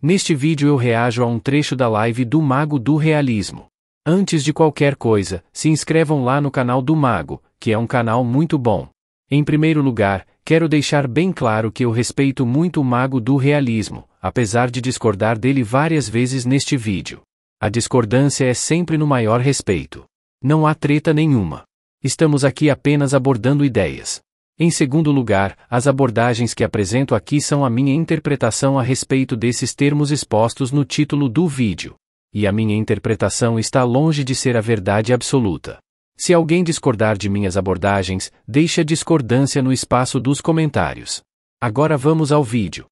Neste vídeo eu reajo a um trecho da live do Mago do Realismo. Antes de qualquer coisa, se inscrevam lá no canal do Mago, que é um canal muito bom. Em primeiro lugar, quero deixar bem claro que eu respeito muito o Mago do Realismo, apesar de discordar dele várias vezes neste vídeo. A discordância é sempre no maior respeito. Não há treta nenhuma. Estamos aqui apenas abordando ideias. Em segundo lugar, as abordagens que apresento aqui são a minha interpretação a respeito desses termos expostos no título do vídeo. E a minha interpretação está longe de ser a verdade absoluta. Se alguém discordar de minhas abordagens, deixe a discordância no espaço dos comentários. Agora vamos ao vídeo.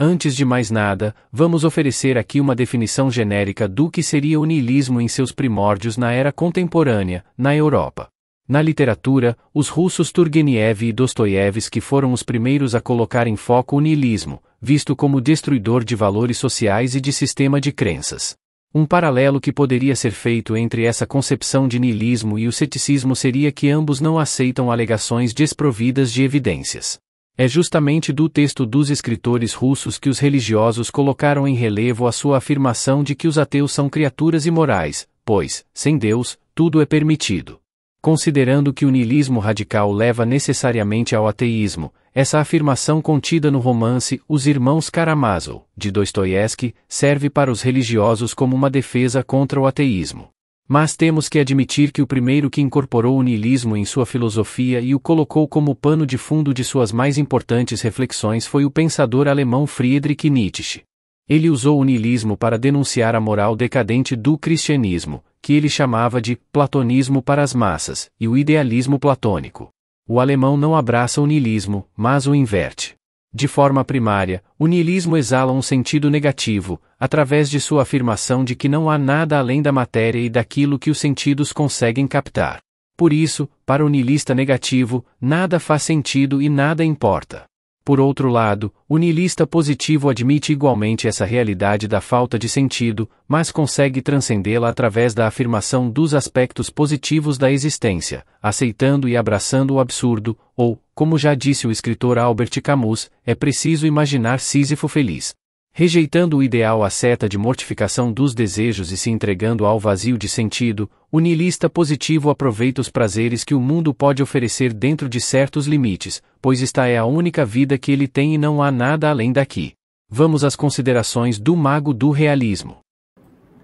Antes de mais nada, vamos oferecer aqui uma definição genérica do que seria o niilismo em seus primórdios na era contemporânea, na Europa. Na literatura, os russos Turgenev e Dostoiévski foram os primeiros a colocar em foco o niilismo, visto como destruidor de valores sociais e de sistema de crenças. Um paralelo que poderia ser feito entre essa concepção de niilismo e o ceticismo seria que ambos não aceitam alegações desprovidas de evidências. É justamente do texto dos escritores russos que os religiosos colocaram em relevo a sua afirmação de que os ateus são criaturas imorais, pois, sem Deus, tudo é permitido. Considerando que o niilismo radical leva necessariamente ao ateísmo, essa afirmação contida no romance Os Irmãos Karamazov, de Dostoiévski, serve para os religiosos como uma defesa contra o ateísmo. Mas temos que admitir que o primeiro que incorporou o niilismo em sua filosofia e o colocou como pano de fundo de suas mais importantes reflexões foi o pensador alemão Friedrich Nietzsche. Ele usou o niilismo para denunciar a moral decadente do cristianismo, que ele chamava de platonismo para as massas, e o idealismo platônico. O alemão não abraça o niilismo, mas o inverte. De forma primária, o niilismo exala um sentido negativo, através de sua afirmação de que não há nada além da matéria e daquilo que os sentidos conseguem captar. Por isso, para o niilista negativo, nada faz sentido e nada importa. Por outro lado, o niilista positivo admite igualmente essa realidade da falta de sentido, mas consegue transcendê-la através da afirmação dos aspectos positivos da existência, aceitando e abraçando o absurdo, ou, como já disse o escritor Albert Camus, é preciso imaginar Sísifo feliz rejeitando o ideal a seta de mortificação dos desejos e se entregando ao vazio de sentido, o niilista positivo aproveita os prazeres que o mundo pode oferecer dentro de certos limites, pois esta é a única vida que ele tem e não há nada além daqui. Vamos às considerações do mago do realismo.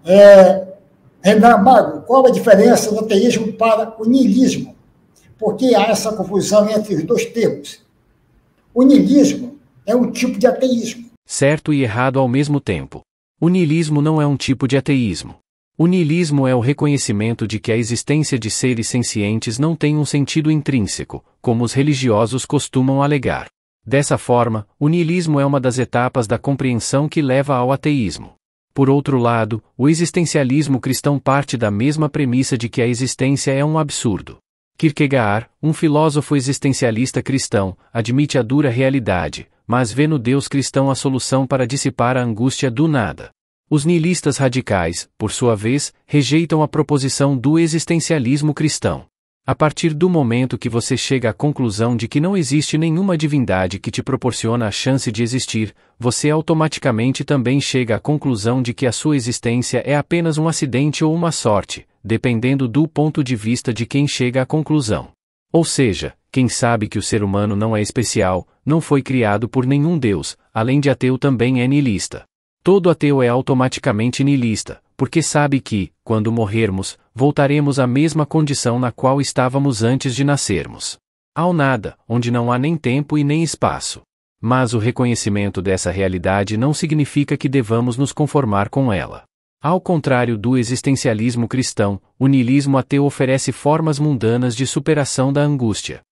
É, Renan Mago, qual a diferença do ateísmo para o niilismo? Por que há essa confusão entre os dois termos? O niilismo é um tipo de ateísmo certo e errado ao mesmo tempo. O niilismo não é um tipo de ateísmo. O niilismo é o reconhecimento de que a existência de seres sencientes não tem um sentido intrínseco, como os religiosos costumam alegar. Dessa forma, o niilismo é uma das etapas da compreensão que leva ao ateísmo. Por outro lado, o existencialismo cristão parte da mesma premissa de que a existência é um absurdo. Kierkegaard, um filósofo existencialista cristão, admite a dura realidade, mas vê no Deus cristão a solução para dissipar a angústia do nada. Os nihilistas radicais, por sua vez, rejeitam a proposição do existencialismo cristão. A partir do momento que você chega à conclusão de que não existe nenhuma divindade que te proporciona a chance de existir, você automaticamente também chega à conclusão de que a sua existência é apenas um acidente ou uma sorte, dependendo do ponto de vista de quem chega à conclusão. Ou seja, quem sabe que o ser humano não é especial, não foi criado por nenhum Deus, além de ateu também é niilista. Todo ateu é automaticamente niilista, porque sabe que, quando morrermos, voltaremos à mesma condição na qual estávamos antes de nascermos. Ao nada, onde não há nem tempo e nem espaço. Mas o reconhecimento dessa realidade não significa que devamos nos conformar com ela. Ao contrário do existencialismo cristão, o niilismo ateu oferece formas mundanas de superação da angústia.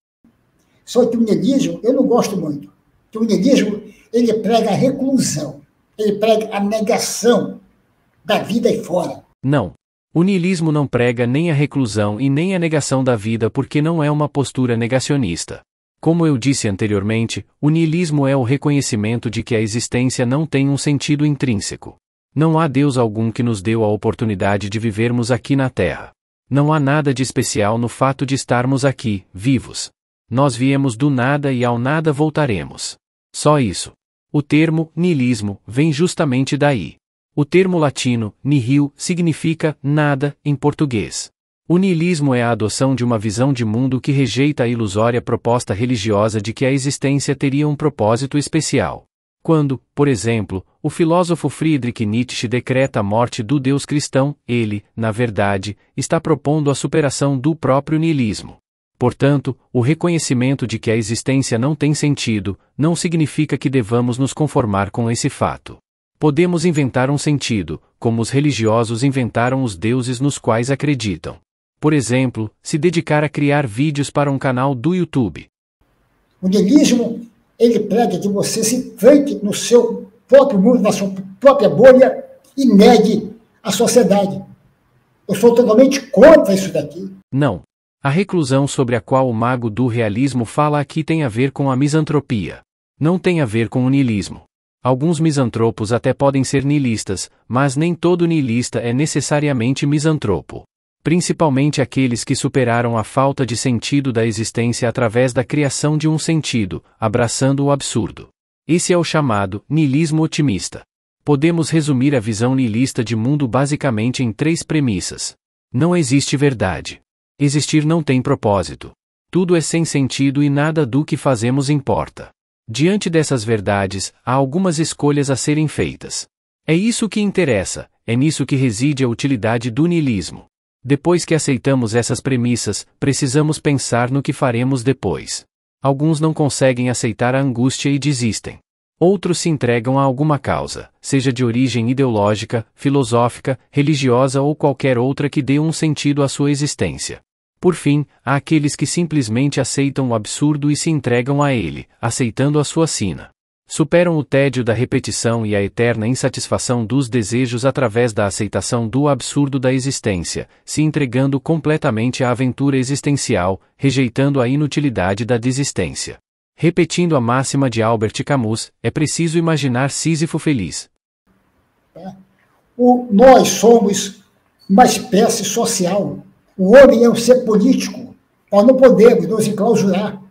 Só que o niilismo eu não gosto muito. o niilismo ele prega a reclusão, ele prega a negação da vida e fora. Não. O niilismo não prega nem a reclusão e nem a negação da vida porque não é uma postura negacionista. Como eu disse anteriormente, o niilismo é o reconhecimento de que a existência não tem um sentido intrínseco. Não há Deus algum que nos deu a oportunidade de vivermos aqui na Terra. Não há nada de especial no fato de estarmos aqui, vivos. Nós viemos do nada e ao nada voltaremos. Só isso. O termo nilismo vem justamente daí. O termo latino nihil significa nada em português. O niilismo é a adoção de uma visão de mundo que rejeita a ilusória proposta religiosa de que a existência teria um propósito especial. Quando, por exemplo, o filósofo Friedrich Nietzsche decreta a morte do Deus cristão, ele, na verdade, está propondo a superação do próprio niilismo. Portanto, o reconhecimento de que a existência não tem sentido, não significa que devamos nos conformar com esse fato. Podemos inventar um sentido, como os religiosos inventaram os deuses nos quais acreditam. Por exemplo, se dedicar a criar vídeos para um canal do YouTube. O niilismo ele pede que você se enfrente no seu próprio mundo, na sua própria bolha e negue a sociedade. Eu sou totalmente contra isso daqui. Não. A reclusão sobre a qual o mago do realismo fala aqui tem a ver com a misantropia. Não tem a ver com o niilismo. Alguns misantropos até podem ser niilistas, mas nem todo niilista é necessariamente misantropo principalmente aqueles que superaram a falta de sentido da existência através da criação de um sentido, abraçando o absurdo. Esse é o chamado niilismo otimista. Podemos resumir a visão niilista de mundo basicamente em três premissas. Não existe verdade. Existir não tem propósito. Tudo é sem sentido e nada do que fazemos importa. Diante dessas verdades, há algumas escolhas a serem feitas. É isso que interessa, é nisso que reside a utilidade do niilismo. Depois que aceitamos essas premissas, precisamos pensar no que faremos depois. Alguns não conseguem aceitar a angústia e desistem. Outros se entregam a alguma causa, seja de origem ideológica, filosófica, religiosa ou qualquer outra que dê um sentido à sua existência. Por fim, há aqueles que simplesmente aceitam o absurdo e se entregam a ele, aceitando a sua sina superam o tédio da repetição e a eterna insatisfação dos desejos através da aceitação do absurdo da existência, se entregando completamente à aventura existencial, rejeitando a inutilidade da desistência. Repetindo a máxima de Albert Camus, é preciso imaginar Sísifo feliz. É. O, nós somos uma espécie social. O homem é um ser político. Nós não podemos nos enclausurar.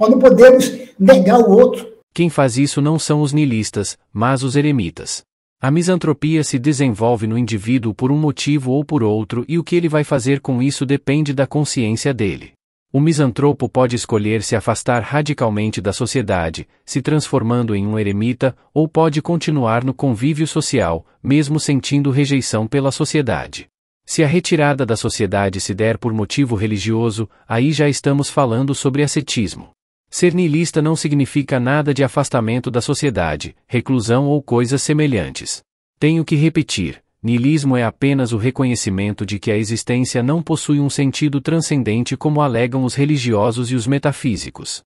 Nós não podemos negar o outro quem faz isso não são os nilistas, mas os eremitas. A misantropia se desenvolve no indivíduo por um motivo ou por outro e o que ele vai fazer com isso depende da consciência dele. O misantropo pode escolher se afastar radicalmente da sociedade, se transformando em um eremita, ou pode continuar no convívio social, mesmo sentindo rejeição pela sociedade. Se a retirada da sociedade se der por motivo religioso, aí já estamos falando sobre ascetismo. Ser niilista não significa nada de afastamento da sociedade, reclusão ou coisas semelhantes. Tenho que repetir: niilismo é apenas o reconhecimento de que a existência não possui um sentido transcendente como alegam os religiosos e os metafísicos.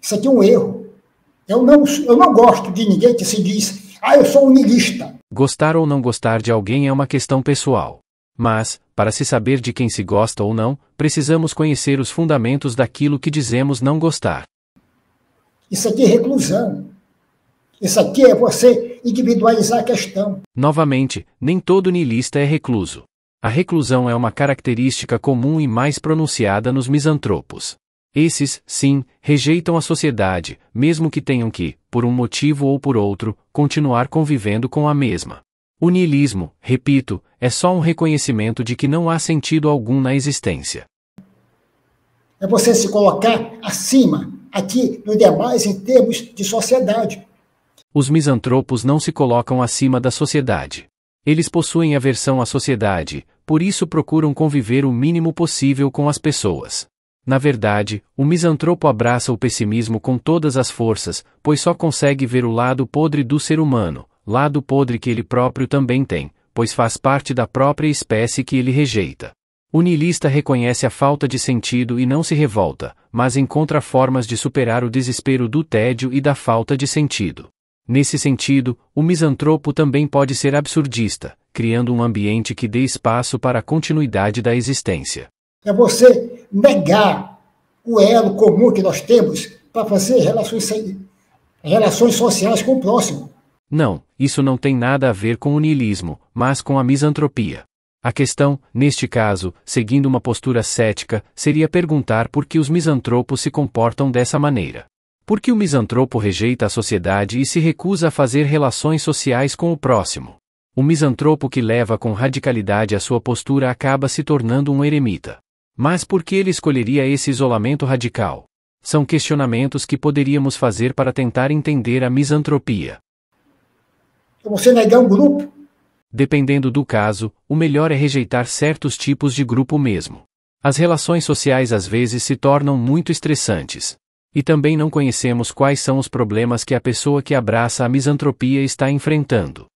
Isso aqui é um erro. Eu não, eu não gosto de ninguém que se diz, ah, eu sou um niilista. Gostar ou não gostar de alguém é uma questão pessoal. Mas, para se saber de quem se gosta ou não, precisamos conhecer os fundamentos daquilo que dizemos não gostar. Isso aqui é reclusão. Isso aqui é você individualizar a questão. Novamente, nem todo niilista é recluso. A reclusão é uma característica comum e mais pronunciada nos misantropos. Esses, sim, rejeitam a sociedade, mesmo que tenham que, por um motivo ou por outro, continuar convivendo com a mesma. O niilismo, repito, é só um reconhecimento de que não há sentido algum na existência. É você se colocar acima, aqui, dos demais em termos de sociedade. Os misantropos não se colocam acima da sociedade. Eles possuem aversão à sociedade, por isso procuram conviver o mínimo possível com as pessoas. Na verdade, o misantropo abraça o pessimismo com todas as forças, pois só consegue ver o lado podre do ser humano, lado podre que ele próprio também tem, pois faz parte da própria espécie que ele rejeita. O niilista reconhece a falta de sentido e não se revolta, mas encontra formas de superar o desespero do tédio e da falta de sentido. Nesse sentido, o misantropo também pode ser absurdista, criando um ambiente que dê espaço para a continuidade da existência. É você negar o elo comum que nós temos para fazer relações, relações sociais com o próximo. Não, isso não tem nada a ver com o niilismo, mas com a misantropia. A questão, neste caso, seguindo uma postura cética, seria perguntar por que os misantropos se comportam dessa maneira. Por que o misantropo rejeita a sociedade e se recusa a fazer relações sociais com o próximo? O misantropo que leva com radicalidade a sua postura acaba se tornando um eremita. Mas por que ele escolheria esse isolamento radical? São questionamentos que poderíamos fazer para tentar entender a misantropia você negar um grupo? Dependendo do caso, o melhor é rejeitar certos tipos de grupo mesmo. As relações sociais às vezes se tornam muito estressantes. E também não conhecemos quais são os problemas que a pessoa que abraça a misantropia está enfrentando.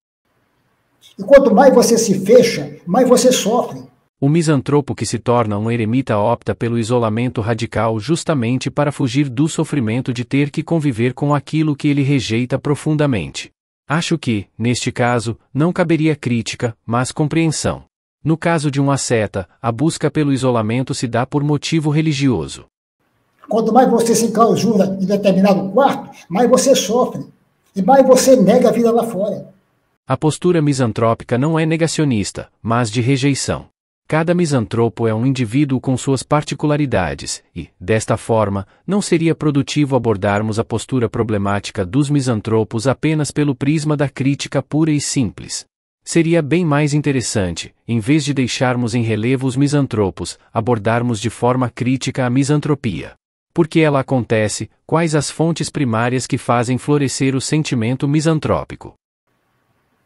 E quanto mais você se fecha, mais você sofre. O misantropo que se torna um eremita opta pelo isolamento radical justamente para fugir do sofrimento de ter que conviver com aquilo que ele rejeita profundamente. Acho que, neste caso, não caberia crítica, mas compreensão. No caso de um asceta, a busca pelo isolamento se dá por motivo religioso. Quanto mais você se clausura em determinado quarto, mais você sofre e mais você nega a vida lá fora. A postura misantrópica não é negacionista, mas de rejeição. Cada misantropo é um indivíduo com suas particularidades, e, desta forma, não seria produtivo abordarmos a postura problemática dos misantropos apenas pelo prisma da crítica pura e simples. Seria bem mais interessante, em vez de deixarmos em relevo os misantropos, abordarmos de forma crítica a misantropia. Por que ela acontece, quais as fontes primárias que fazem florescer o sentimento misantrópico?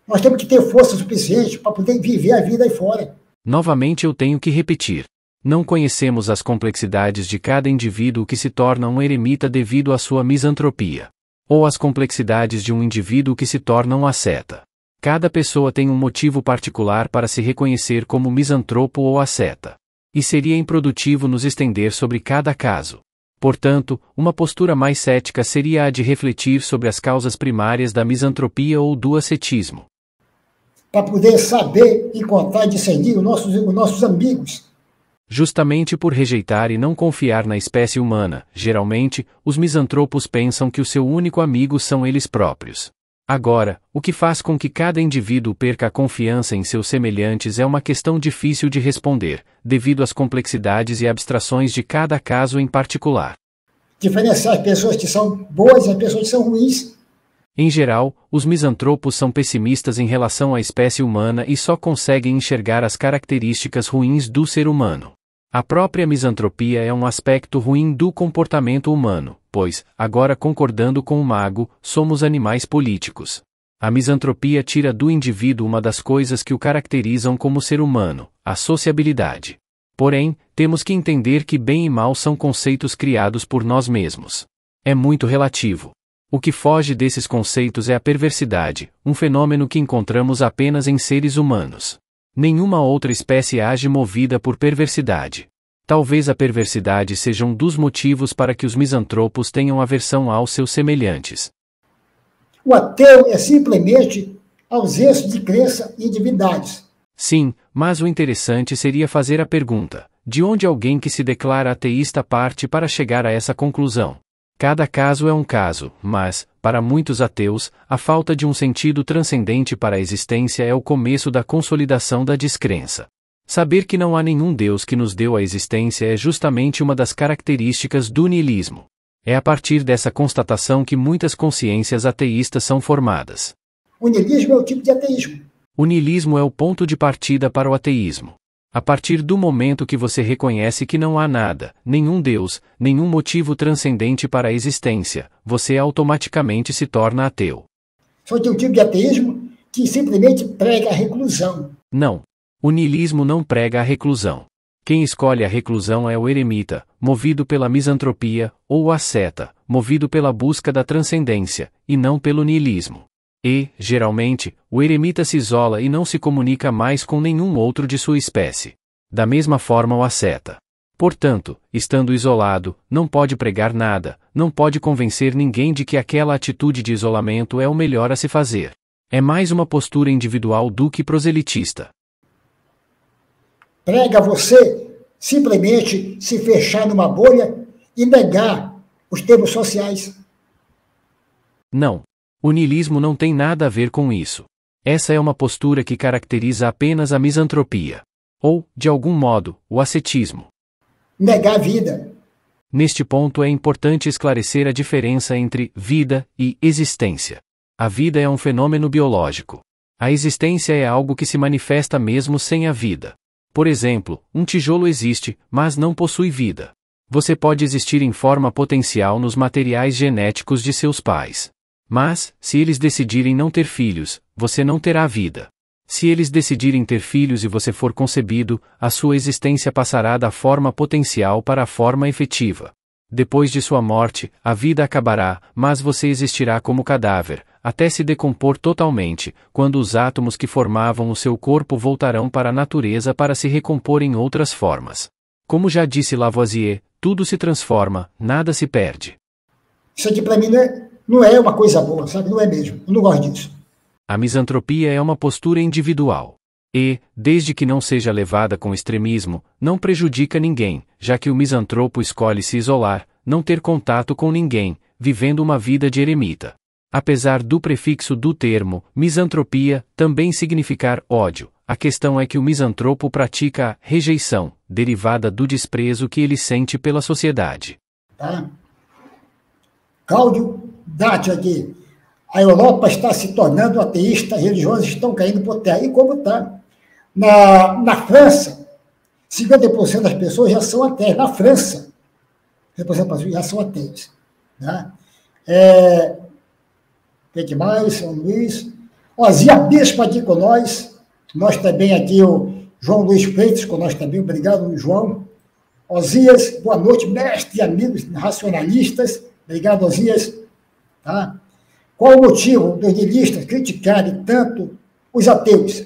Nós temos que ter força suficiente para poder viver a vida aí fora Novamente eu tenho que repetir. Não conhecemos as complexidades de cada indivíduo que se torna um eremita devido à sua misantropia. Ou as complexidades de um indivíduo que se torna um asceta. Cada pessoa tem um motivo particular para se reconhecer como misantropo ou asceta. E seria improdutivo nos estender sobre cada caso. Portanto, uma postura mais cética seria a de refletir sobre as causas primárias da misantropia ou do ascetismo para poder saber e contar e discernir os nossos, os nossos amigos. Justamente por rejeitar e não confiar na espécie humana, geralmente, os misantropos pensam que o seu único amigo são eles próprios. Agora, o que faz com que cada indivíduo perca a confiança em seus semelhantes é uma questão difícil de responder, devido às complexidades e abstrações de cada caso em particular. Diferenciar as pessoas que são boas e as pessoas que são ruins em geral, os misantropos são pessimistas em relação à espécie humana e só conseguem enxergar as características ruins do ser humano. A própria misantropia é um aspecto ruim do comportamento humano, pois, agora concordando com o mago, somos animais políticos. A misantropia tira do indivíduo uma das coisas que o caracterizam como ser humano, a sociabilidade. Porém, temos que entender que bem e mal são conceitos criados por nós mesmos. É muito relativo. O que foge desses conceitos é a perversidade, um fenômeno que encontramos apenas em seres humanos. Nenhuma outra espécie age movida por perversidade. Talvez a perversidade seja um dos motivos para que os misantropos tenham aversão aos seus semelhantes. O ateu é simplesmente ausência de crença e divindades. Sim, mas o interessante seria fazer a pergunta: de onde alguém que se declara ateísta parte para chegar a essa conclusão? Cada caso é um caso, mas, para muitos ateus, a falta de um sentido transcendente para a existência é o começo da consolidação da descrença. Saber que não há nenhum Deus que nos deu a existência é justamente uma das características do niilismo. É a partir dessa constatação que muitas consciências ateístas são formadas. O niilismo é o tipo de ateísmo. O niilismo é o ponto de partida para o ateísmo. A partir do momento que você reconhece que não há nada, nenhum Deus, nenhum motivo transcendente para a existência, você automaticamente se torna ateu. Foi um tipo de ateísmo que simplesmente prega a reclusão. Não. O niilismo não prega a reclusão. Quem escolhe a reclusão é o eremita, movido pela misantropia, ou o asceta, movido pela busca da transcendência, e não pelo niilismo. E, geralmente, o eremita se isola e não se comunica mais com nenhum outro de sua espécie. Da mesma forma o asceta. Portanto, estando isolado, não pode pregar nada, não pode convencer ninguém de que aquela atitude de isolamento é o melhor a se fazer. É mais uma postura individual do que proselitista. Prega você simplesmente se fechar numa bolha e negar os termos sociais. Não, o niilismo não tem nada a ver com isso. Essa é uma postura que caracteriza apenas a misantropia. Ou, de algum modo, o ascetismo. Negar a vida. Neste ponto é importante esclarecer a diferença entre vida e existência. A vida é um fenômeno biológico. A existência é algo que se manifesta mesmo sem a vida. Por exemplo, um tijolo existe, mas não possui vida. Você pode existir em forma potencial nos materiais genéticos de seus pais. Mas, se eles decidirem não ter filhos, você não terá vida. Se eles decidirem ter filhos e você for concebido, a sua existência passará da forma potencial para a forma efetiva. Depois de sua morte, a vida acabará, mas você existirá como cadáver, até se decompor totalmente, quando os átomos que formavam o seu corpo voltarão para a natureza para se recompor em outras formas. Como já disse Lavoisier, tudo se transforma, nada se perde. Isso aqui para mim não é, não é uma coisa boa, sabe? Não é mesmo. Eu não gosto disso. A misantropia é uma postura individual. E, desde que não seja levada com extremismo, não prejudica ninguém, já que o misantropo escolhe se isolar, não ter contato com ninguém, vivendo uma vida de eremita. Apesar do prefixo do termo, misantropia, também significar ódio, a questão é que o misantropo pratica a rejeição, derivada do desprezo que ele sente pela sociedade. Tá? Cláudio realidade é a Europa está se tornando ateísta, Religiosos estão caindo por terra. E como está? Na, na França, 50% das pessoas já são ateias. Na França, 50% já são ateias. Né? É, tem que mais, São Luís. Ó, Bispo aqui com nós. Nós também aqui, o João Luiz Freitas com nós também. Obrigado, João. Osias, boa noite, mestre e amigos racionalistas. Obrigado, Osias. Tá? Qual o motivo dos nilistas criticarem tanto os ateus?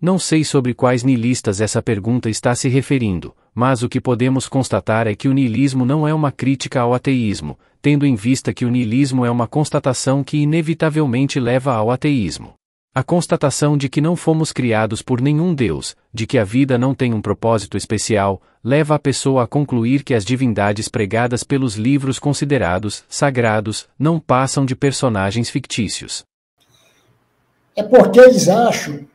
Não sei sobre quais nilistas essa pergunta está se referindo, mas o que podemos constatar é que o nilismo não é uma crítica ao ateísmo, tendo em vista que o nilismo é uma constatação que inevitavelmente leva ao ateísmo a constatação de que não fomos criados por nenhum Deus, de que a vida não tem um propósito especial, leva a pessoa a concluir que as divindades pregadas pelos livros considerados sagrados não passam de personagens fictícios. É porque eles acham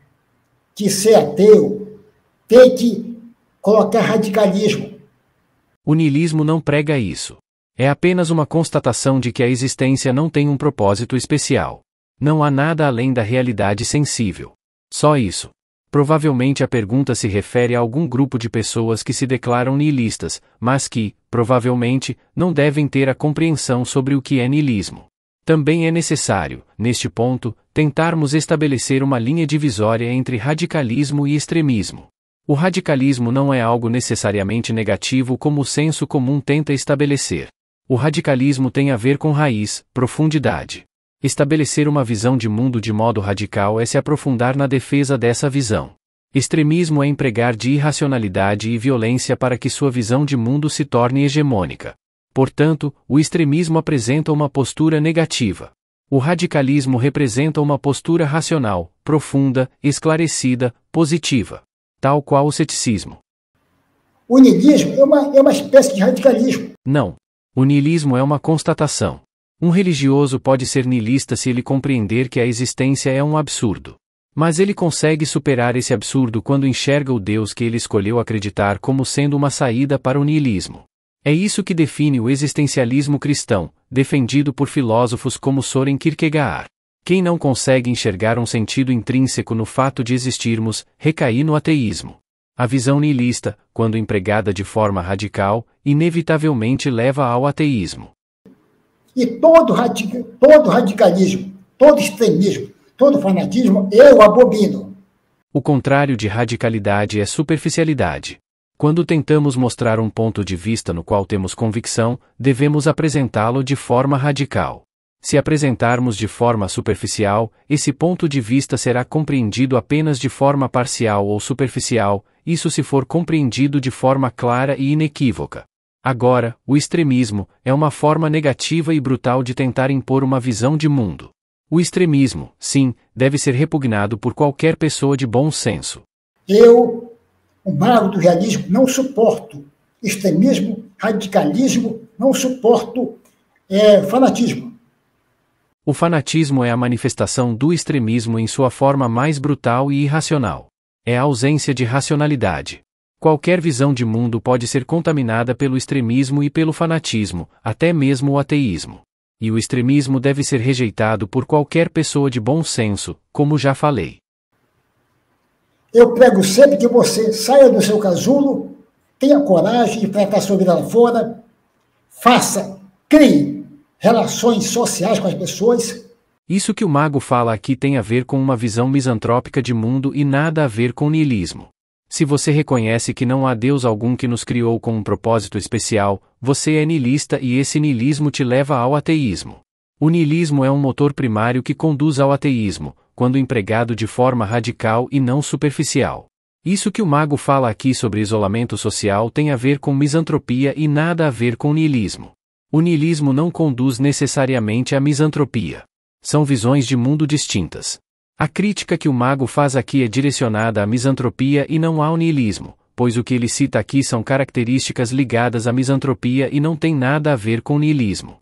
que ser ateu tem que colocar radicalismo. O niilismo não prega isso. É apenas uma constatação de que a existência não tem um propósito especial. Não há nada além da realidade sensível. Só isso. Provavelmente a pergunta se refere a algum grupo de pessoas que se declaram nihilistas, mas que, provavelmente, não devem ter a compreensão sobre o que é nihilismo. Também é necessário, neste ponto, tentarmos estabelecer uma linha divisória entre radicalismo e extremismo. O radicalismo não é algo necessariamente negativo como o senso comum tenta estabelecer. O radicalismo tem a ver com raiz, profundidade. Estabelecer uma visão de mundo de modo radical é se aprofundar na defesa dessa visão. Extremismo é empregar de irracionalidade e violência para que sua visão de mundo se torne hegemônica. Portanto, o extremismo apresenta uma postura negativa. O radicalismo representa uma postura racional, profunda, esclarecida, positiva, tal qual o ceticismo. O niilismo é uma, é uma espécie de radicalismo. Não. O niilismo é uma constatação. Um religioso pode ser niilista se ele compreender que a existência é um absurdo. Mas ele consegue superar esse absurdo quando enxerga o Deus que ele escolheu acreditar como sendo uma saída para o niilismo. É isso que define o existencialismo cristão, defendido por filósofos como Soren Kierkegaard. Quem não consegue enxergar um sentido intrínseco no fato de existirmos, recai no ateísmo. A visão niilista, quando empregada de forma radical, inevitavelmente leva ao ateísmo. E todo, todo radicalismo, todo extremismo, todo fanatismo, eu abomino. O contrário de radicalidade é superficialidade. Quando tentamos mostrar um ponto de vista no qual temos convicção, devemos apresentá-lo de forma radical. Se apresentarmos de forma superficial, esse ponto de vista será compreendido apenas de forma parcial ou superficial, isso se for compreendido de forma clara e inequívoca. Agora, o extremismo é uma forma negativa e brutal de tentar impor uma visão de mundo. O extremismo, sim, deve ser repugnado por qualquer pessoa de bom senso. Eu, o mago do realismo, não suporto extremismo, radicalismo, não suporto é, fanatismo. O fanatismo é a manifestação do extremismo em sua forma mais brutal e irracional. É a ausência de racionalidade. Qualquer visão de mundo pode ser contaminada pelo extremismo e pelo fanatismo, até mesmo o ateísmo. E o extremismo deve ser rejeitado por qualquer pessoa de bom senso, como já falei. Eu prego sempre que você saia do seu casulo, tenha coragem de enfrentar sua vida lá fora, faça, crie relações sociais com as pessoas. Isso que o mago fala aqui tem a ver com uma visão misantrópica de mundo e nada a ver com niilismo. Se você reconhece que não há Deus algum que nos criou com um propósito especial, você é niilista e esse niilismo te leva ao ateísmo. O niilismo é um motor primário que conduz ao ateísmo, quando empregado de forma radical e não superficial. Isso que o mago fala aqui sobre isolamento social tem a ver com misantropia e nada a ver com niilismo. O niilismo não conduz necessariamente à misantropia. São visões de mundo distintas. A crítica que o mago faz aqui é direcionada à misantropia e não ao niilismo, pois o que ele cita aqui são características ligadas à misantropia e não tem nada a ver com o niilismo.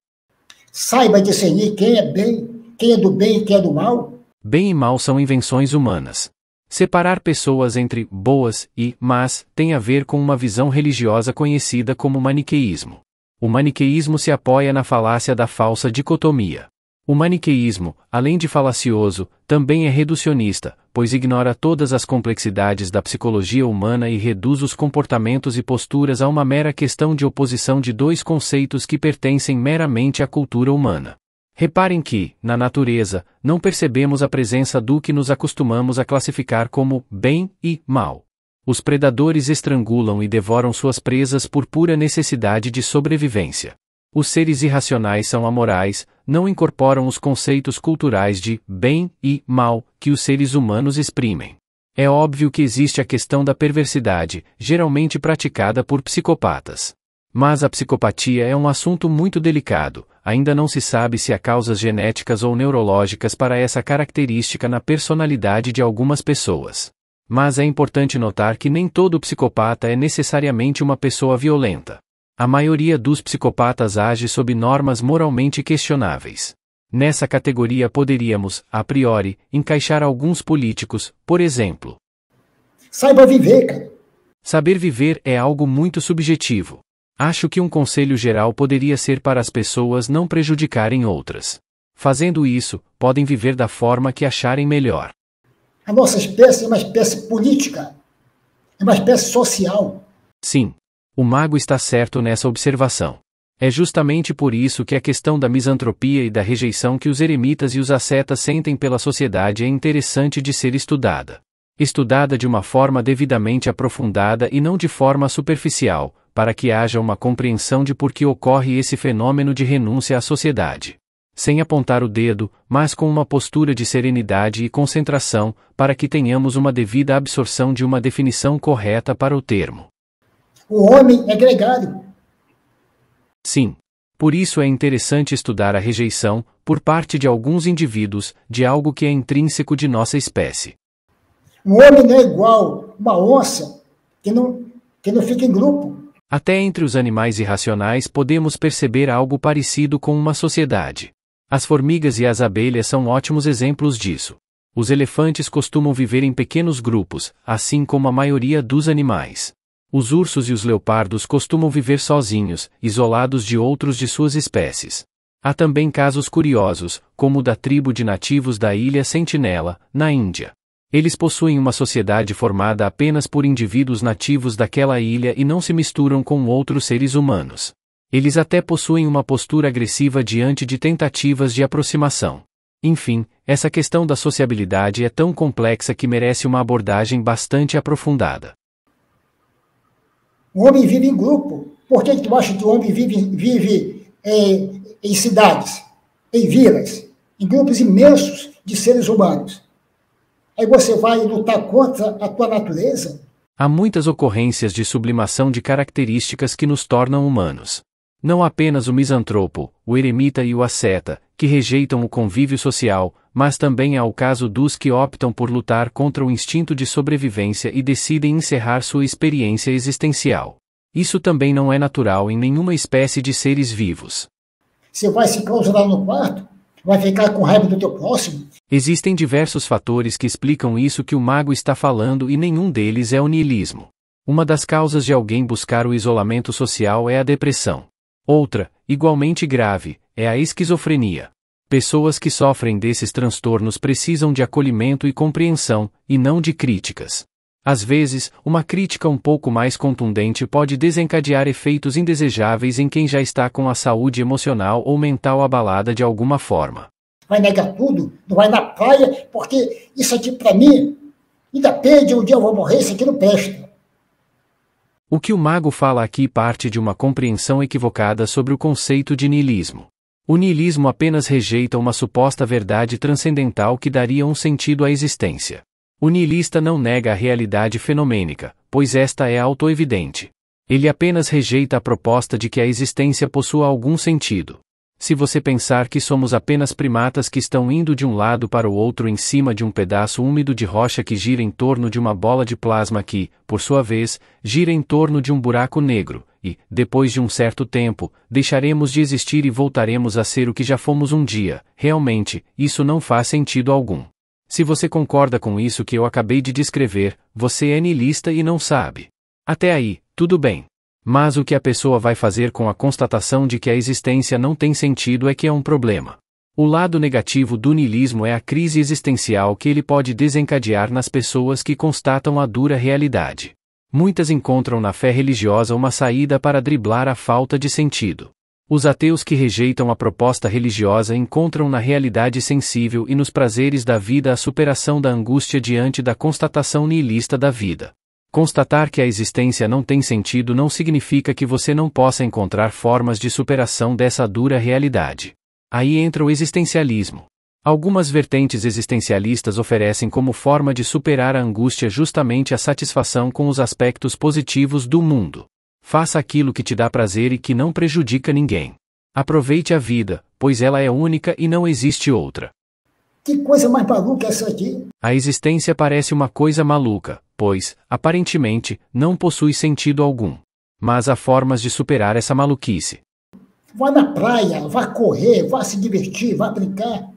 Saiba discernir quem é bem, quem é do bem e quem é do mal. Bem e mal são invenções humanas. Separar pessoas entre boas e más tem a ver com uma visão religiosa conhecida como maniqueísmo. O maniqueísmo se apoia na falácia da falsa dicotomia. O maniqueísmo, além de falacioso, também é reducionista, pois ignora todas as complexidades da psicologia humana e reduz os comportamentos e posturas a uma mera questão de oposição de dois conceitos que pertencem meramente à cultura humana. Reparem que, na natureza, não percebemos a presença do que nos acostumamos a classificar como bem e mal. Os predadores estrangulam e devoram suas presas por pura necessidade de sobrevivência. Os seres irracionais são amorais, não incorporam os conceitos culturais de bem e mal que os seres humanos exprimem. É óbvio que existe a questão da perversidade, geralmente praticada por psicopatas. Mas a psicopatia é um assunto muito delicado, ainda não se sabe se há causas genéticas ou neurológicas para essa característica na personalidade de algumas pessoas. Mas é importante notar que nem todo psicopata é necessariamente uma pessoa violenta. A maioria dos psicopatas age sob normas moralmente questionáveis. Nessa categoria poderíamos, a priori, encaixar alguns políticos, por exemplo. Saiba viver, cara. Saber viver é algo muito subjetivo. Acho que um conselho geral poderia ser para as pessoas não prejudicarem outras. Fazendo isso, podem viver da forma que acharem melhor. A nossa espécie é uma espécie política. É uma espécie social. Sim. O mago está certo nessa observação. É justamente por isso que a questão da misantropia e da rejeição que os eremitas e os ascetas sentem pela sociedade é interessante de ser estudada. Estudada de uma forma devidamente aprofundada e não de forma superficial, para que haja uma compreensão de por que ocorre esse fenômeno de renúncia à sociedade. Sem apontar o dedo, mas com uma postura de serenidade e concentração, para que tenhamos uma devida absorção de uma definição correta para o termo. O homem é gregário. Sim. Por isso é interessante estudar a rejeição, por parte de alguns indivíduos, de algo que é intrínseco de nossa espécie. Um homem não é igual uma onça que não, que não fica em grupo. Até entre os animais irracionais podemos perceber algo parecido com uma sociedade. As formigas e as abelhas são ótimos exemplos disso. Os elefantes costumam viver em pequenos grupos, assim como a maioria dos animais. Os ursos e os leopardos costumam viver sozinhos, isolados de outros de suas espécies. Há também casos curiosos, como o da tribo de nativos da ilha Sentinela, na Índia. Eles possuem uma sociedade formada apenas por indivíduos nativos daquela ilha e não se misturam com outros seres humanos. Eles até possuem uma postura agressiva diante de tentativas de aproximação. Enfim, essa questão da sociabilidade é tão complexa que merece uma abordagem bastante aprofundada. O homem vive em grupo. Por que, que tu acha que o homem vive, vive em cidades, em vilas, em grupos imensos de seres humanos? Aí você vai lutar contra a tua natureza? Há muitas ocorrências de sublimação de características que nos tornam humanos. Não apenas o misantropo, o eremita e o asceta, que rejeitam o convívio social, mas também é o caso dos que optam por lutar contra o instinto de sobrevivência e decidem encerrar sua experiência existencial. Isso também não é natural em nenhuma espécie de seres vivos. Você vai se clausurar no quarto? Vai ficar com raiva do teu próximo? Existem diversos fatores que explicam isso que o mago está falando e nenhum deles é o niilismo. Uma das causas de alguém buscar o isolamento social é a depressão. Outra, igualmente grave, é a esquizofrenia. Pessoas que sofrem desses transtornos precisam de acolhimento e compreensão, e não de críticas. Às vezes, uma crítica um pouco mais contundente pode desencadear efeitos indesejáveis em quem já está com a saúde emocional ou mental abalada de alguma forma. Vai negar tudo, não vai na praia, porque isso aqui para mim, ainda pede um dia eu vou morrer, isso aqui não presta. O que o mago fala aqui parte de uma compreensão equivocada sobre o conceito de niilismo. O niilismo apenas rejeita uma suposta verdade transcendental que daria um sentido à existência. O niilista não nega a realidade fenomênica, pois esta é autoevidente. Ele apenas rejeita a proposta de que a existência possua algum sentido se você pensar que somos apenas primatas que estão indo de um lado para o outro em cima de um pedaço úmido de rocha que gira em torno de uma bola de plasma que, por sua vez, gira em torno de um buraco negro, e, depois de um certo tempo, deixaremos de existir e voltaremos a ser o que já fomos um dia, realmente, isso não faz sentido algum. Se você concorda com isso que eu acabei de descrever, você é niilista e não sabe. Até aí, tudo bem. Mas o que a pessoa vai fazer com a constatação de que a existência não tem sentido é que é um problema. O lado negativo do niilismo é a crise existencial que ele pode desencadear nas pessoas que constatam a dura realidade. Muitas encontram na fé religiosa uma saída para driblar a falta de sentido. Os ateus que rejeitam a proposta religiosa encontram na realidade sensível e nos prazeres da vida a superação da angústia diante da constatação niilista da vida. Constatar que a existência não tem sentido não significa que você não possa encontrar formas de superação dessa dura realidade. Aí entra o existencialismo. Algumas vertentes existencialistas oferecem como forma de superar a angústia justamente a satisfação com os aspectos positivos do mundo. Faça aquilo que te dá prazer e que não prejudica ninguém. Aproveite a vida, pois ela é única e não existe outra. Que coisa mais maluca é essa aqui? A existência parece uma coisa maluca, pois, aparentemente, não possui sentido algum. Mas há formas de superar essa maluquice. Vá na praia, vá correr, vá se divertir, vá brincar.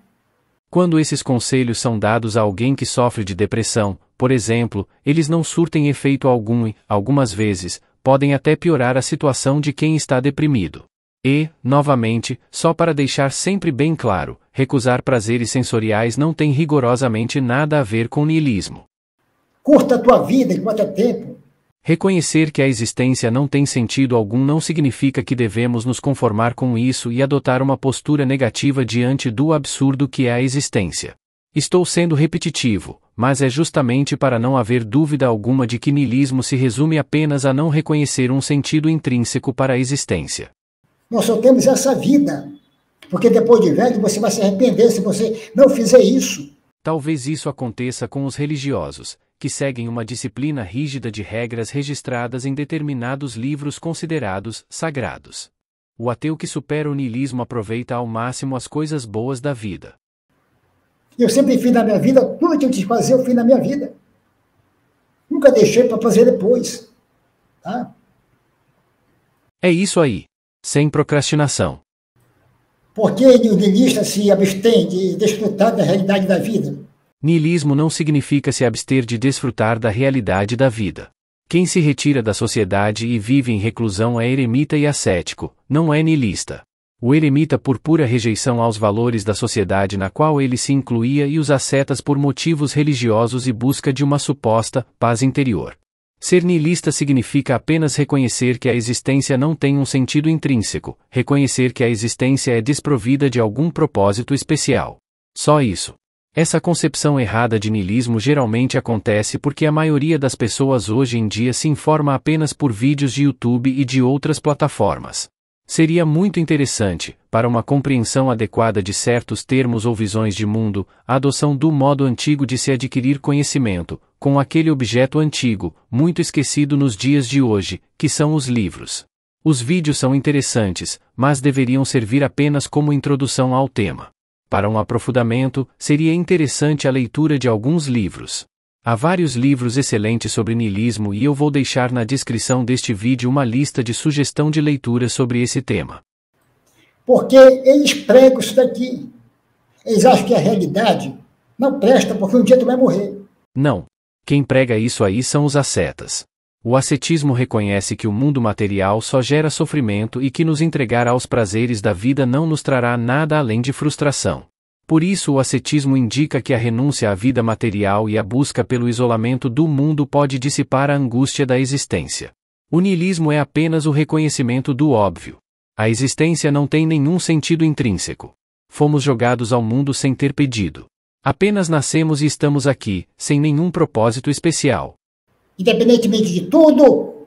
Quando esses conselhos são dados a alguém que sofre de depressão, por exemplo, eles não surtem efeito algum e, algumas vezes, podem até piorar a situação de quem está deprimido. E, novamente, só para deixar sempre bem claro, recusar prazeres sensoriais não tem rigorosamente nada a ver com niilismo. Curta a tua vida enquanto é tempo. Reconhecer que a existência não tem sentido algum não significa que devemos nos conformar com isso e adotar uma postura negativa diante do absurdo que é a existência. Estou sendo repetitivo, mas é justamente para não haver dúvida alguma de que niilismo se resume apenas a não reconhecer um sentido intrínseco para a existência. Nós só temos essa vida. Porque depois de velho você vai se arrepender se você não fizer isso. Talvez isso aconteça com os religiosos, que seguem uma disciplina rígida de regras registradas em determinados livros considerados sagrados. O ateu que supera o niilismo aproveita ao máximo as coisas boas da vida. Eu sempre fiz na minha vida tudo que eu quis fazer, eu fiz na minha vida. Nunca deixei para fazer depois. Tá? É isso aí sem procrastinação. Por que o nilista se abstém de desfrutar da realidade da vida? Nilismo não significa se abster de desfrutar da realidade da vida. Quem se retira da sociedade e vive em reclusão é eremita e ascético, não é nilista. O eremita por pura rejeição aos valores da sociedade na qual ele se incluía e os ascetas por motivos religiosos e busca de uma suposta paz interior. Ser niilista significa apenas reconhecer que a existência não tem um sentido intrínseco, reconhecer que a existência é desprovida de algum propósito especial. Só isso. Essa concepção errada de niilismo geralmente acontece porque a maioria das pessoas hoje em dia se informa apenas por vídeos de YouTube e de outras plataformas. Seria muito interessante, para uma compreensão adequada de certos termos ou visões de mundo, a adoção do modo antigo de se adquirir conhecimento, com aquele objeto antigo, muito esquecido nos dias de hoje, que são os livros. Os vídeos são interessantes, mas deveriam servir apenas como introdução ao tema. Para um aprofundamento, seria interessante a leitura de alguns livros. Há vários livros excelentes sobre niilismo e eu vou deixar na descrição deste vídeo uma lista de sugestão de leitura sobre esse tema. Porque eles pregam isso daqui. Eles acham que a é realidade não presta porque um dia tu vai morrer. Não. Quem prega isso aí são os ascetas. O ascetismo reconhece que o mundo material só gera sofrimento e que nos entregar aos prazeres da vida não nos trará nada além de frustração. Por isso, o ascetismo indica que a renúncia à vida material e a busca pelo isolamento do mundo pode dissipar a angústia da existência. O niilismo é apenas o reconhecimento do óbvio. A existência não tem nenhum sentido intrínseco. Fomos jogados ao mundo sem ter pedido. Apenas nascemos e estamos aqui, sem nenhum propósito especial. Independentemente de tudo,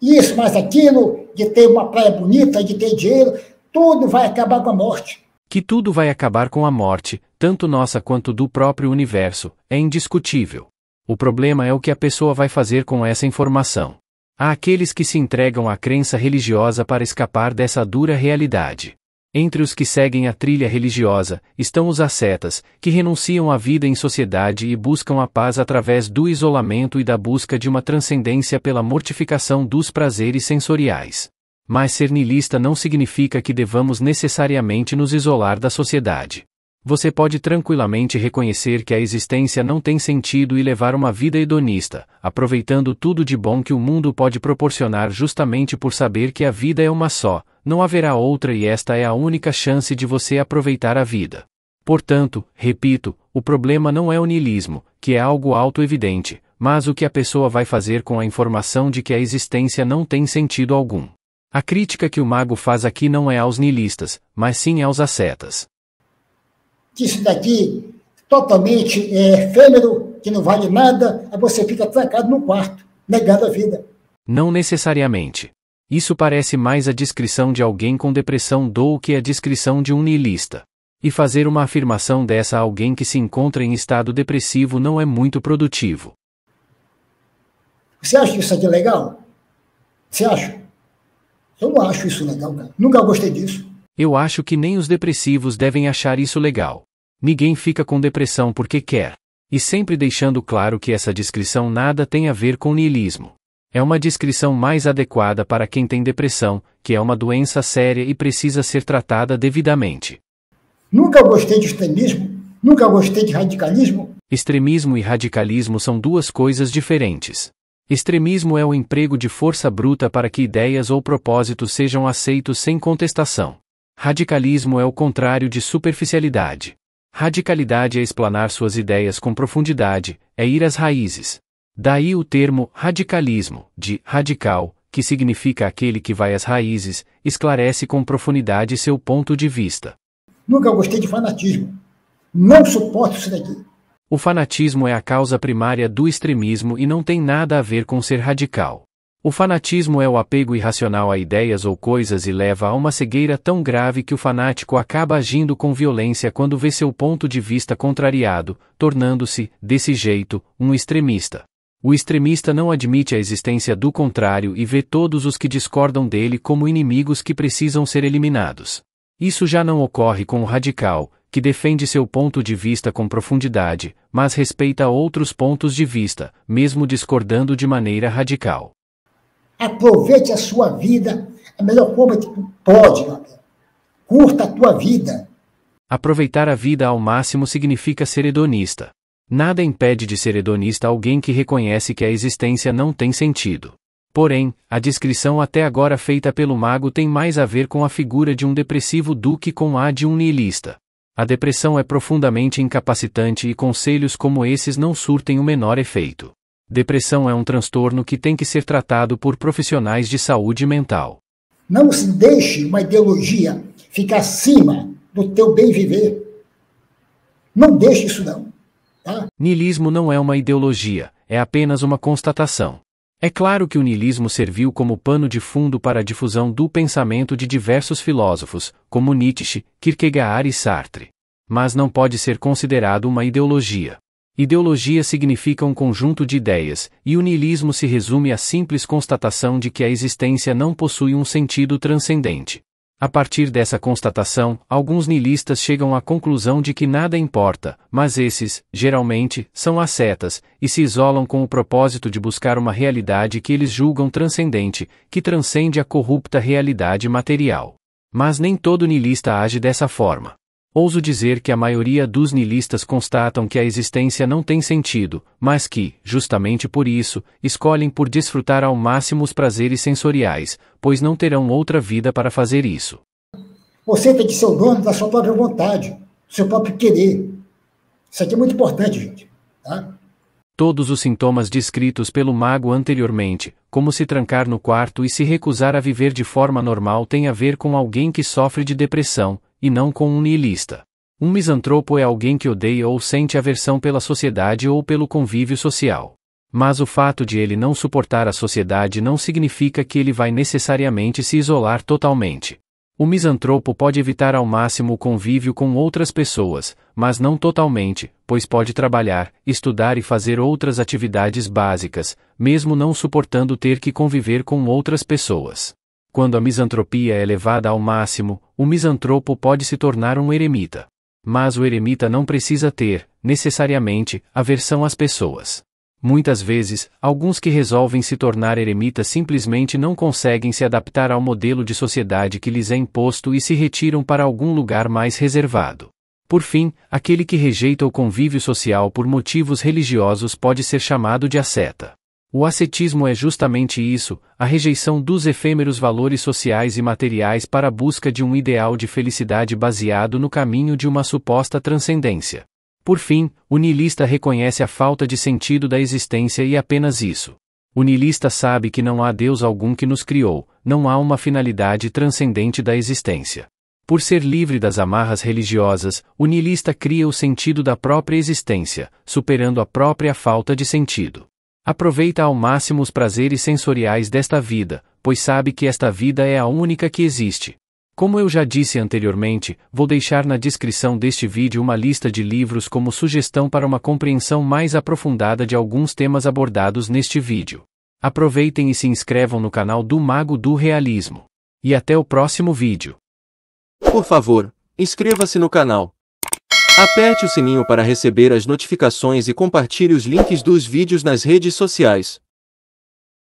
isso mais aquilo, de ter uma praia bonita, de ter dinheiro, tudo vai acabar com a morte. Que tudo vai acabar com a morte, tanto nossa quanto do próprio universo, é indiscutível. O problema é o que a pessoa vai fazer com essa informação. Há aqueles que se entregam à crença religiosa para escapar dessa dura realidade. Entre os que seguem a trilha religiosa, estão os ascetas, que renunciam à vida em sociedade e buscam a paz através do isolamento e da busca de uma transcendência pela mortificação dos prazeres sensoriais. Mas ser niilista não significa que devamos necessariamente nos isolar da sociedade. Você pode tranquilamente reconhecer que a existência não tem sentido e levar uma vida hedonista, aproveitando tudo de bom que o mundo pode proporcionar justamente por saber que a vida é uma só, não haverá outra e esta é a única chance de você aproveitar a vida. Portanto, repito, o problema não é o niilismo, que é algo evidente, mas o que a pessoa vai fazer com a informação de que a existência não tem sentido algum. A crítica que o mago faz aqui não é aos nilistas, mas sim aos ascetas. Isso daqui, totalmente é, efêmero, que não vale nada, aí você fica trancado no quarto, negado a vida. Não necessariamente. Isso parece mais a descrição de alguém com depressão do que a descrição de um niilista. E fazer uma afirmação dessa a alguém que se encontra em estado depressivo não é muito produtivo. Você acha isso aqui legal? Você acha? Eu não acho isso legal, cara. Nunca gostei disso. Eu acho que nem os depressivos devem achar isso legal. Ninguém fica com depressão porque quer. E sempre deixando claro que essa descrição nada tem a ver com niilismo. É uma descrição mais adequada para quem tem depressão, que é uma doença séria e precisa ser tratada devidamente. Nunca gostei de extremismo, nunca gostei de radicalismo. Extremismo e radicalismo são duas coisas diferentes. Extremismo é o emprego de força bruta para que ideias ou propósitos sejam aceitos sem contestação. Radicalismo é o contrário de superficialidade. Radicalidade é explanar suas ideias com profundidade, é ir às raízes. Daí o termo radicalismo, de radical, que significa aquele que vai às raízes, esclarece com profundidade seu ponto de vista. Nunca gostei de fanatismo. Não suporto isso daqui. O fanatismo é a causa primária do extremismo e não tem nada a ver com ser radical. O fanatismo é o apego irracional a ideias ou coisas e leva a uma cegueira tão grave que o fanático acaba agindo com violência quando vê seu ponto de vista contrariado, tornando-se, desse jeito, um extremista. O extremista não admite a existência do contrário e vê todos os que discordam dele como inimigos que precisam ser eliminados. Isso já não ocorre com o radical, que defende seu ponto de vista com profundidade, mas respeita outros pontos de vista, mesmo discordando de maneira radical. Aproveite a sua vida a melhor forma que pode, meu amigo. Curta a tua vida. Aproveitar a vida ao máximo significa ser hedonista. Nada impede de ser hedonista alguém que reconhece que a existência não tem sentido. Porém, a descrição até agora feita pelo mago tem mais a ver com a figura de um depressivo do que com a de um niilista. A depressão é profundamente incapacitante e conselhos como esses não surtem o menor efeito. Depressão é um transtorno que tem que ser tratado por profissionais de saúde mental. Não se deixe uma ideologia ficar acima do teu bem viver. Não deixe isso não. Tá? Nilismo não é uma ideologia, é apenas uma constatação. É claro que o niilismo serviu como pano de fundo para a difusão do pensamento de diversos filósofos, como Nietzsche, Kierkegaard e Sartre. Mas não pode ser considerado uma ideologia. Ideologia significa um conjunto de ideias, e o niilismo se resume à simples constatação de que a existência não possui um sentido transcendente. A partir dessa constatação, alguns nilistas chegam à conclusão de que nada importa, mas esses, geralmente, são ascetas, e se isolam com o propósito de buscar uma realidade que eles julgam transcendente, que transcende a corrupta realidade material. Mas nem todo nilista age dessa forma. Ouso dizer que a maioria dos nihilistas constatam que a existência não tem sentido, mas que, justamente por isso, escolhem por desfrutar ao máximo os prazeres sensoriais, pois não terão outra vida para fazer isso. Você tem que ser o dono da sua própria vontade, do seu próprio querer. Isso aqui é muito importante, gente. Tá? todos os sintomas descritos pelo mago anteriormente, como se trancar no quarto e se recusar a viver de forma normal, têm a ver com alguém que sofre de depressão, e não com um niilista. Um misantropo é alguém que odeia ou sente aversão pela sociedade ou pelo convívio social. Mas o fato de ele não suportar a sociedade não significa que ele vai necessariamente se isolar totalmente. O misantropo pode evitar ao máximo o convívio com outras pessoas, mas não totalmente, pois pode trabalhar, estudar e fazer outras atividades básicas, mesmo não suportando ter que conviver com outras pessoas. Quando a misantropia é levada ao máximo, o misantropo pode se tornar um eremita. Mas o eremita não precisa ter, necessariamente, aversão às pessoas. Muitas vezes, alguns que resolvem se tornar eremitas simplesmente não conseguem se adaptar ao modelo de sociedade que lhes é imposto e se retiram para algum lugar mais reservado. Por fim, aquele que rejeita o convívio social por motivos religiosos pode ser chamado de asceta. O ascetismo é justamente isso, a rejeição dos efêmeros valores sociais e materiais para a busca de um ideal de felicidade baseado no caminho de uma suposta transcendência. Por fim, o niilista reconhece a falta de sentido da existência e apenas isso. O niilista sabe que não há Deus algum que nos criou, não há uma finalidade transcendente da existência. Por ser livre das amarras religiosas, o niilista cria o sentido da própria existência, superando a própria falta de sentido. Aproveita ao máximo os prazeres sensoriais desta vida, pois sabe que esta vida é a única que existe. Como eu já disse anteriormente, vou deixar na descrição deste vídeo uma lista de livros como sugestão para uma compreensão mais aprofundada de alguns temas abordados neste vídeo. Aproveitem e se inscrevam no canal do Mago do Realismo. E até o próximo vídeo. Por favor, inscreva-se no canal. Aperte o sininho para receber as notificações e compartilhe os links dos vídeos nas redes sociais.